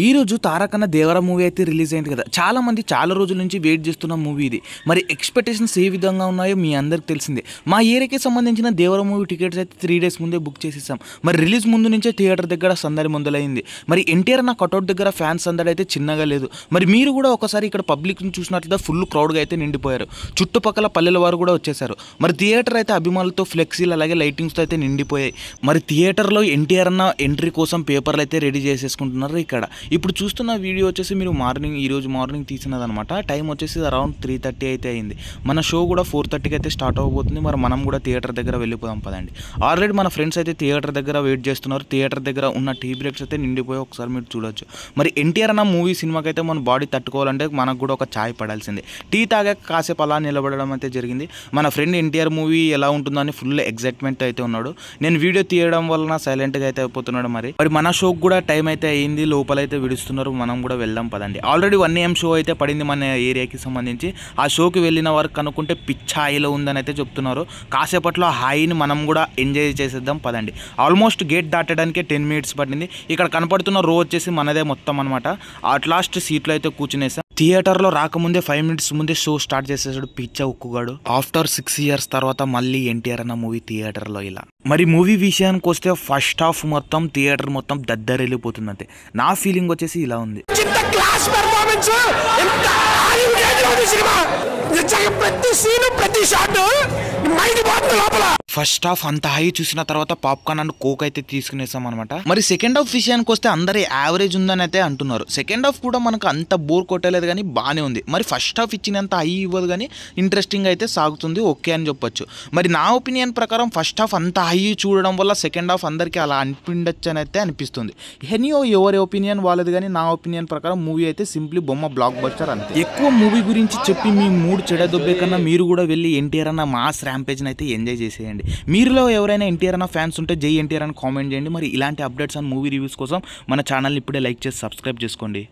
ఈ రోజు తారకన్న దేవర మూవీ అయితే రిలీజ్ అయింది కదా చాలా మంది చాలా రోజుల నుంచి వెయిట్ చేస్తున్న మూవీ ఇది మరి ఎక్స్పెక్టేషన్స్ ఏ విధంగా ఉన్నాయో మీ అందరికి తెలిసిందే మా ఏరియాకి సంబంధించిన దేవర మూవీ టికెట్స్ అయితే త్రీ డేస్ ముందే బుక్ చేసేసాం మరి రిలీజ్ ముందు నుంచే థియేటర్ దగ్గర సందడి మొదలైంది మరి ఎన్టీఆర్ నా కటౌట్ దగ్గర ఫ్యాన్స్ సందడి అయితే చిన్నగా లేదు మరి మీరు కూడా ఒకసారి ఇక్కడ పబ్లిక్ని చూసినట్లయితే ఫుల్ క్రౌడ్గా అయితే నిండిపోయారు చుట్టుపక్కల పల్లెల వారు కూడా వచ్చేసారు మరి థియేటర్ అయితే అభిమానులతో ఫ్లెక్సీలు అలాగే లైటింగ్స్తో అయితే నిండిపోయాయి మరి థియేటర్లో ఎన్టీఆర్ అన్న ఎంట్రీ కోసం పేపర్లు అయితే రెడీ చేసేసుకుంటున్నారు ఇక్కడ ఇప్పుడు చూస్తున్న వీడియో వచ్చేసి మీరు మార్నింగ్ ఈరోజు మార్నింగ్ తీసినదనమాట టైం వచ్చేసి అరౌండ్ త్రీ థర్టీ అయితే అయింది మన షో కూడా ఫోర్ థర్టీకి అయితే స్టార్ట్ అవ్వబోతుంది మరి మనం కూడా థియేటర్ దగ్గర వెళ్ళిపోదాం పదండి ఆల్రెడీ మన ఫ్రెండ్స్ అయితే థియేటర్ దగ్గర వెయిట్ చేస్తున్నారు థియేటర్ దగ్గర ఉన్న టీ బ్రేక్స్ అయితే నిండిపోయి ఒకసారి మీరు చూడొచ్చు మరి ఎన్టీఆర్ అన్న మూవీ సినిమాకి అయితే మన బాడీ తట్టుకోవాలంటే మనకు కూడా ఒక ఛాయ్ పడాల్సిందే టీ తాగా కాసేపు అలా నిలబడడం అయితే జరిగింది మన ఫ్రెండ్ ఎన్టీఆర్ మూవీ ఎలా ఉంటుందని ఫుల్ ఎగ్జైట్మెంట్ అయితే ఉన్నాడు నేను వీడియో తీయడం వలన సైలెంట్గా అయితే అయిపోతున్నాడు మరి మరి మన షోకి కూడా టైం అయితే అయింది లోపలైతే అయితే విడుస్తున్నారు మనం కూడా వెళ్దాం పదండి ఆల్రెడీ వన్ ఏఎం షో అయితే పడింది మన ఏరియాకి సంబంధించి ఆ షోకి వెళ్ళిన వరకు అనుకుంటే పిచ్చాయిలో ఉందని అయితే చెప్తున్నారు కాసేపట్లో హాయిని మనం కూడా ఎంజాయ్ చేసేద్దాం పదండి ఆల్మోస్ట్ గేట్ దాటడానికి టెన్ మినిట్స్ పడింది ఇక్కడ కనపడుతున్న రో వచ్చేసి మనదే మొత్తం అనమాట అట్ లాస్ట్ సీట్లో అయితే కూర్చునేసాం థియేటర్లో రాకముందే ఫైవ్ మినిట్స్ ముందే షో స్టార్ట్ చేసేసాడు పిచ్చ ఉక్కుగాడు ఆఫ్టర్ సిక్స్ ఇయర్స్ తర్వాత మళ్ళీ ఎన్టీఆర్ అన్న మూవీ థియేటర్లో ఇలా మరి మూవీ విషయానికి వస్తే ఫస్ట్ హాఫ్ మొత్తం థియేటర్ మొత్తం అంతే నా ఫీలింగ్ వచ్చేసి ఇలా ఉంది ప్రతి సీను ప్రతి షాట్ మైండ్ ఫస్ట్ హాఫ్ అంత హై చూసిన తర్వాత పాప్కార్న్ అండ్ కోక్ అయితే తీసుకునేసాం అనమాట మరి సెకండ్ హాఫ్ విషయానికి వస్తే అందరి యావరేజ్ ఉందని అయితే అంటున్నారు సెకండ్ హాఫ్ కూడా మనకు అంత బోర్ కొట్టలేదు కానీ బాగానే ఉంది మరి ఫస్ట్ హాఫ్ ఇచ్చినంత హై ఇవ్వదు కానీ ఇంట్రెస్టింగ్ అయితే సాగుతుంది ఓకే అని చెప్పొచ్చు మరి నా ఒపీనియన్ ప్రకారం ఫస్ట్ హాఫ్ అంత హై చూడడం వల్ల సెకండ్ హాఫ్ అందరికీ అలా అనిపిండొచ్చు అని అయితే అనిపిస్తుంది ఓ ఎవరి ఒపీనియన్ వాళ్ళది కానీ నా ఒపీనియన్ ప్రకారం మూవీ అయితే సింప్లీ బొమ్మ బ్లాక్ బస్టర్ అంతే ఎక్కువ మూవీ గురించి చెప్పి మీ మూడు చెడదొబ్బే కన్నా మీరు కూడా వెళ్ళి ఎన్టీఆర్ అన్న మాస్ ర్యాంపేజ్ని అయితే ఎంజాయ్ చేసేయండి చేయండి మీరులో ఎవరైనా ఎన్టీఆర్ అన్న ఫ్యాన్స్ ఉంటే జై ఎన్టీఆర్ అని కామెంట్ చేయండి మరి ఇలాంటి అప్డేట్స్ అండ్ మూవీ రివ్యూస్ కోసం మన ఛానల్ని ఇప్పుడే లైక్ చేసి సబ్స్క్రైబ్ చేసుకోండి